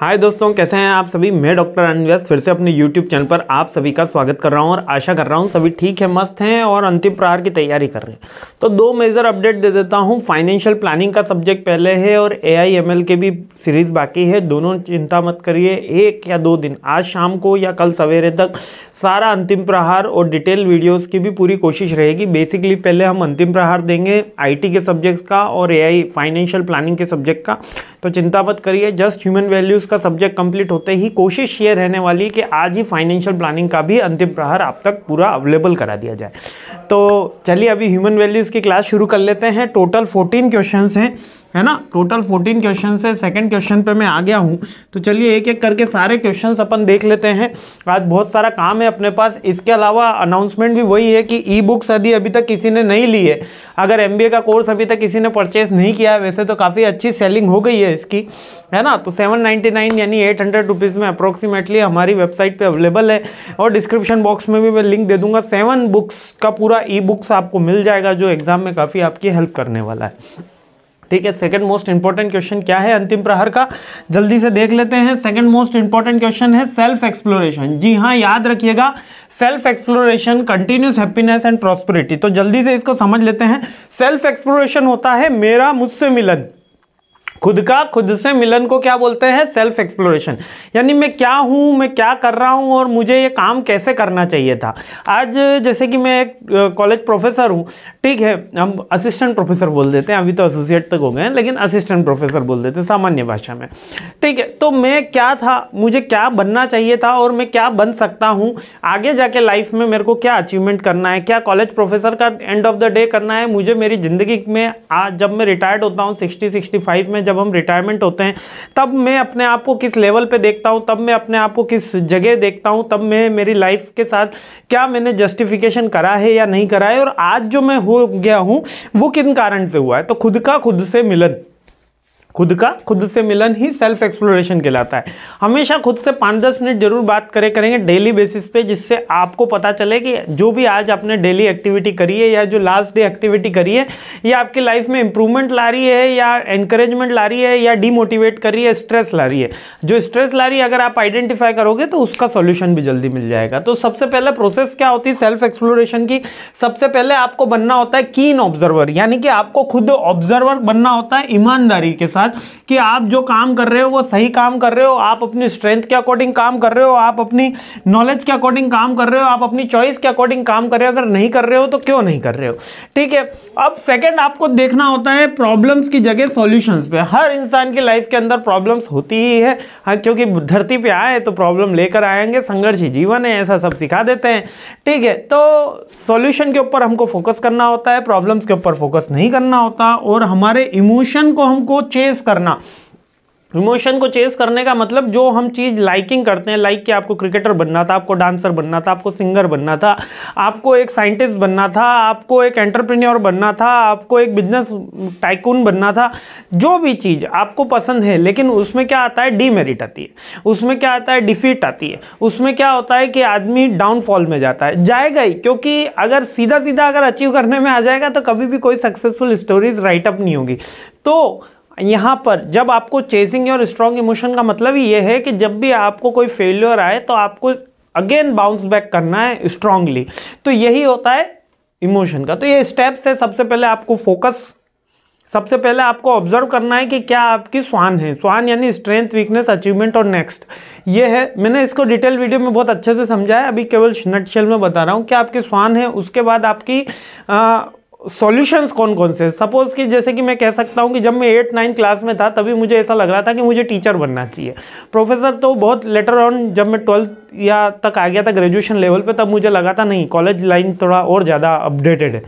हाय दोस्तों कैसे हैं आप सभी मैं डॉक्टर अनव्यास फिर से अपने यूट्यूब चैनल पर आप सभी का स्वागत कर रहा हूं और आशा कर रहा हूं सभी ठीक है मस्त हैं और अंतिम प्रहार की तैयारी कर रहे हैं तो दो मेजर अपडेट दे देता हूं फाइनेंशियल प्लानिंग का सब्जेक्ट पहले है और एआईएमएल के भी सीरीज़ बाकी है दोनों चिंता मत करिए एक या दो दिन आज शाम को या कल सवेरे तक सारा अंतिम प्रहार और डिटेल वीडियोस की भी पूरी कोशिश रहेगी बेसिकली पहले हम अंतिम प्रहार देंगे आईटी के सब्जेक्ट्स का और एआई फाइनेंशियल प्लानिंग के सब्जेक्ट का तो चिंता मत करिए जस्ट ह्यूमन वैल्यूज़ का सब्जेक्ट कंप्लीट होते ही कोशिश ये रहने वाली है कि आज ही फाइनेंशियल प्लानिंग का भी अंतिम प्रहार आप तक पूरा अवेलेबल करा दिया जाए तो चलिए अभी ह्यूमन वैल्यूज़ की क्लास शुरू कर लेते हैं टोटल फोर्टीन क्वेश्चन हैं है ना टोटल 14 क्वेश्चन से सेकंड क्वेश्चन पे मैं आ गया हूँ तो चलिए एक एक करके सारे क्वेश्चन अपन देख लेते हैं आज बहुत सारा काम है अपने पास इसके अलावा अनाउंसमेंट भी वही है कि ई बुक्स अभी अभी तक किसी ने नहीं ली है अगर एम का कोर्स अभी तक किसी ने परचेज नहीं किया है वैसे तो काफ़ी अच्छी सेलिंग हो गई है इसकी है ना तो सेवन यानी एट हंड्रेड में अप्रोक्सीमेटली हमारी वेबसाइट पर अवेलेबल है और डिस्क्रिप्शन बॉक्स में भी मैं लिंक दे दूंगा सेवन बुक्स का पूरा ई बुक्स आपको मिल जाएगा जो एग्ज़ाम में काफ़ी आपकी हेल्प करने वाला है ठीक है सेकंड मोस्ट इंपॉर्टेंट क्वेश्चन क्या है अंतिम प्रहर का जल्दी से देख लेते हैं सेकंड मोस्ट इंपॉर्टेंट क्वेश्चन है सेल्फ एक्सप्लोरेशन जी हाँ याद रखिएगा self exploration continuous happiness and prosperity तो जल्दी से इसको समझ लेते हैं सेल्फ एक्सप्लोरेशन होता है मेरा मुझसे मिलन खुद का खुद से मिलन को क्या बोलते हैं सेल्फ एक्सप्लोरेशन यानी मैं क्या हूँ मैं क्या कर रहा हूँ और मुझे ये काम कैसे करना चाहिए था आज जैसे कि मैं एक कॉलेज प्रोफेसर हूँ ठीक है हम असिस्टेंट प्रोफेसर बोल देते हैं अभी तो एसोसिएट तक हो गए हैं लेकिन असिस्टेंट प्रोफेसर बोल देते हैं सामान्य भाषा में ठीक है तो मैं क्या था मुझे क्या बनना चाहिए था और मैं क्या बन सकता हूँ आगे जाके लाइफ में मेरे को क्या अचीवमेंट करना है क्या कॉलेज प्रोफेसर का एंड ऑफ द डे करना है मुझे मेरी ज़िंदगी में आज जब मैं रिटायर्ड होता हूँ सिक्सटी सिक्सटी फाइव में जब हम रिटायरमेंट होते हैं तब मैं अपने आप को किस लेवल पे देखता हूँ तब मैं अपने आप को किस जगह देखता हूँ तब मैं मेरी लाइफ के साथ क्या मैंने जस्टिफिकेशन करा है या नहीं करा है और आज जो मैं हो गया हूँ वो किन कारण से हुआ है तो खुद का खुद से मिलन खुद का खुद से मिलन ही सेल्फ एक्सप्लोरेशन कहलाता है हमेशा खुद से पाँच दस मिनट जरूर बात करें करेंगे डेली बेसिस पे जिससे आपको पता चले कि जो भी आज आपने डेली एक्टिविटी करी है या जो लास्ट डे एक्टिविटी करी है या आपकी लाइफ में इंप्रूवमेंट ला रही है या एनकरेजमेंट ला रही है या डीमोटिवेट कर रही है स्ट्रेस ला रही है जो स्ट्रेस ला रही है अगर आप आइडेंटिफाई करोगे तो उसका सोल्यूशन भी जल्दी मिल जाएगा तो सबसे पहले प्रोसेस क्या होती है सेल्फ एक्सप्लोरेशन की सबसे पहले आपको बनना होता है कीन ऑब्जर्वर यानी कि आपको खुद ऑब्जर्वर बनना होता है ईमानदारी के साथ साथ कि आप जो काम कर रहे हो वो सही काम कर रहे हो आप अपनी स्ट्रेंथ के अकॉर्डिंग काम कर रहे हो आप अपनी नॉलेज के अकॉर्डिंग काम कर रहे हो आप अपनी चॉइस के अकॉर्डिंग काम कर रहे हो अगर नहीं कर रहे हो तो क्यों नहीं कर रहे हो ठीक है अब सेकेंड आपको देखना होता है प्रॉब्लम्स की जगह सोल्यूशन पे हर इंसान की लाइफ के अंदर प्रॉब्लम्स होती ही है हाँ, क्योंकि धरती पर आए तो प्रॉब्लम लेकर आएंगे संघर्ष जीवन है ऐसा सब सिखा देते हैं ठीक है तो सॉल्यूशन के ऊपर हमको फोकस करना होता है प्रॉब्लम्स के ऊपर फोकस नहीं करना होता और हमारे इमोशन को हमको चेंज चेस करना इमोशन को चेस करने का मतलब जो हम चीज़ लाइकिंग करते हैं लाइक कि आपको क्रिकेटर बनना था आपको डांसर बनना था आपको सिंगर बनना था आपको एक साइंटिस्ट बनना था आपको एक एंटरप्रेन्योर बनना था आपको एक बिजनेस टाइकून बनना था जो भी चीज़ आपको पसंद है लेकिन उसमें क्या आता है डीमेरिट आती है उसमें क्या आता है डिफीट आती है उसमें क्या होता है कि आदमी डाउनफॉल में जाता है जाएगा ही क्योंकि अगर सीधा सीधा अगर अचीव करने में आ जाएगा तो कभी भी कोई सक्सेसफुल स्टोरीज राइटअप नहीं होगी तो यहाँ पर जब आपको चेजिंग और स्ट्रॉन्ग इमोशन का मतलब ये है कि जब भी आपको कोई फेल्योर आए तो आपको अगेन बाउंस बैक करना है स्ट्रांगली तो यही होता है इमोशन का तो ये स्टेप्स है सबसे पहले आपको फोकस सबसे पहले आपको ऑब्जर्व करना है कि क्या आपकी स्वान है स्वान यानी स्ट्रेंथ वीकनेस अचीवमेंट और नेक्स्ट ये है मैंने इसको डिटेल वीडियो में बहुत अच्छे से समझाया अभी केवल नटशेल में बता रहा हूँ क्या आपकी स्वान है उसके बाद आपकी आ, सॉल्यूशंस कौन कौन से सपोज कि जैसे कि मैं कह सकता हूँ कि जब मैं एट नाइन्थ क्लास में था तभी मुझे ऐसा लग रहा था कि मुझे टीचर बनना चाहिए प्रोफेसर तो बहुत लेटर ऑन जब मैं ट्वेल्थ या तक आ गया था ग्रेजुएशन लेवल पे तब मुझे लगा था नहीं कॉलेज लाइन थोड़ा और ज़्यादा अपडेटेड है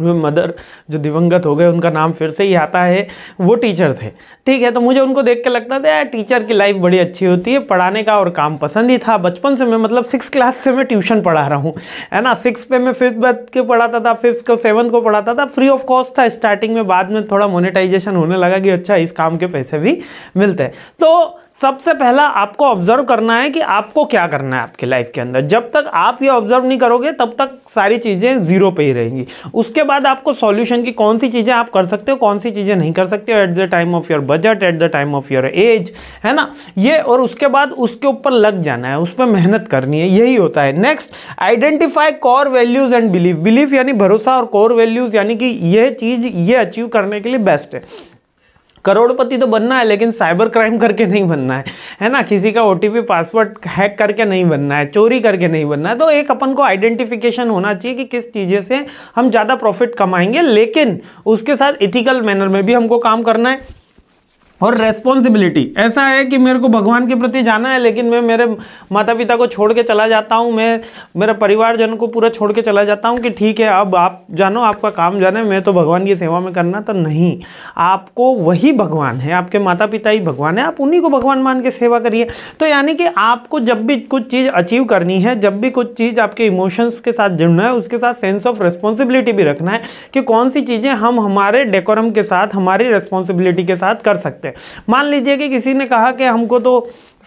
मदर जो दिवंगत हो गए उनका नाम फिर से ही आता है वो टीचर थे ठीक है तो मुझे उनको देख के लगता था यार टीचर की लाइफ बड़ी अच्छी होती है पढ़ाने का और काम पसंद ही था बचपन से मैं मतलब सिक्स क्लास से मैं ट्यूशन पढ़ा रहा हूँ है ना सिक्स पे मैं फिफ्थ बच के पढ़ाता था फिफ्थ को सेवन्थ को पढ़ाता था फ्री ऑफ कॉस्ट था स्टार्टिंग में बाद में थोड़ा मोनिटाइजेशन होने लगा कि अच्छा इस काम के पैसे भी मिलते तो सबसे पहला आपको ऑब्जर्व करना है कि आपको क्या करना है आपके लाइफ के अंदर जब तक आप ये ऑब्जर्व नहीं करोगे तब तक सारी चीज़ें जीरो पे ही रहेंगी उसके बाद आपको सॉल्यूशन की कौन सी चीज़ें आप कर सकते हो कौन सी चीज़ें नहीं कर सकते हो at the time of your budget at the time of your age है ना ये और उसके बाद उसके ऊपर लग जाना है उस पर मेहनत करनी है यही होता है next identify core values and belief belief यानी भरोसा और कोर वैल्यूज़ यानी कि यह चीज़ ये अचीव करने के लिए बेस्ट है करोड़पति तो बनना है लेकिन साइबर क्राइम करके नहीं बनना है है ना किसी का ओ पासवर्ड हैक करके नहीं बनना है चोरी करके नहीं बनना है तो एक अपन को आइडेंटिफिकेशन होना चाहिए कि किस चीज़ें से हम ज़्यादा प्रॉफिट कमाएंगे लेकिन उसके साथ इथिकल मैनर में भी हमको काम करना है और रेस्पॉन्सिबिलिटी ऐसा है कि मेरे को भगवान के प्रति जाना है लेकिन मैं मेरे माता पिता को छोड़ के चला जाता हूँ मैं मेरे परिवारजन को पूरा छोड़ के चला जाता हूँ कि ठीक है अब आप जानो आपका काम जाने मैं तो भगवान की सेवा में करना तो नहीं आपको वही भगवान है आपके माता पिता ही भगवान है आप उन्हीं को भगवान मान के सेवा करिए तो यानी कि आपको जब भी कुछ चीज़ अचीव करनी है जब भी कुछ चीज़ आपके इमोशंस के साथ जुड़ना है उसके साथ सेंस ऑफ रेस्पॉन्सिबिलिटी भी रखना है कि कौन सी चीज़ें हम हमारे डेकोरम के साथ हमारी रेस्पॉन्सिबिलिटी के साथ कर सकते सकते हैं मान लीजिए कि किसी ने कहा कि हमको तो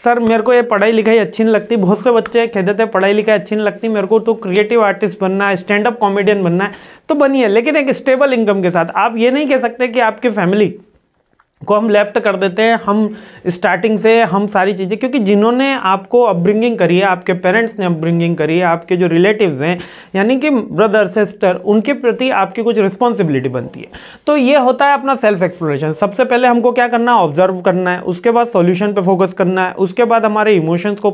सर मेरे को ये पढ़ाई लिखाई अच्छी नहीं लगती बहुत से बच्चे देते हैं पढ़ाई लिखाई अच्छी नहीं लगती मेरे को तो क्रिएटिव आर्टिस्ट बनना है स्टैंड अप कॉमेडियन बनना है तो बनिए लेकिन एक स्टेबल इनकम के साथ आप ये नहीं कह सकते कि आपकी फैमिली को हम लेफ्ट कर देते हैं हम स्टार्टिंग से हम सारी चीज़ें क्योंकि जिन्होंने आपको अपब्रिंगिंग करी है आपके पेरेंट्स ने अपब्रिंगिंग करी है आपके जो रिलेटिव्स हैं यानी कि ब्रदर सिस्टर उनके प्रति आपकी कुछ रिस्पॉन्सिबिलिटी बनती है तो ये होता है अपना सेल्फ एक्सप्लोरेशन सबसे पहले हमको क्या करना है ऑब्जर्व करना है उसके बाद सोल्यूशन पर फोकस करना है उसके बाद हमारे इमोशंस को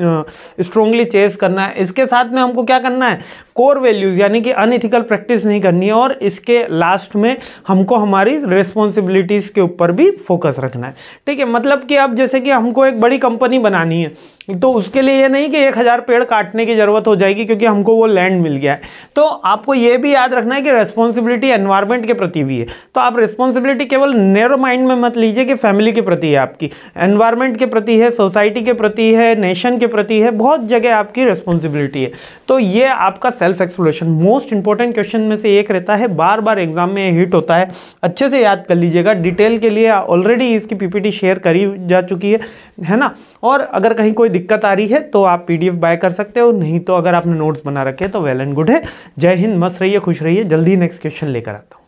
स्ट्रोंगली चेस करना है इसके साथ में हमको क्या करना है कोर वैल्यूज़ यानी कि अनइथिकल प्रैक्टिस नहीं करनी है और इसके लास्ट में हमको हमारी रिस्पॉन्सिबिलिटीज़ के ऊपर भी फोकस रखना है ठीक है मतलब कि अब जैसे कि हमको एक बड़ी कंपनी बनानी है तो उसके लिए ये नहीं कि एक हज़ार पेड़ काटने की ज़रूरत हो जाएगी क्योंकि हमको वो लैंड मिल गया है तो आपको ये भी याद रखना है कि रेस्पॉन्सिबिलिटी एनवायरमेंट के प्रति भी है तो आप रिस्पॉन्सिबिलिटी केवल नेरो माइंड में मत लीजिए कि फैमिली के प्रति है आपकी एनवायरमेंट के प्रति है सोसाइटी के प्रति है नेशन के के प्रति है बहुत जगह आपकी रिस्पॉन्सिबिलिटी है तो ये आपका self exploration most important question में से एक रहता है बार बार एग्जाम में हिट होता है अच्छे से याद कर लीजिएगा डिटेल के लिए ऑलरेडी इसकी पीपीटी शेयर करी जा चुकी है है ना और अगर कहीं कोई दिक्कत आ रही है तो आप पीडीएफ बाय कर सकते हो नहीं तो अगर आपने नोट्स बना रखे तो वेल एंड गुड है जय हिंद मस्त रहिए खुश रहिए जल्दी नेक्स्ट क्वेश्चन लेकर आता हूँ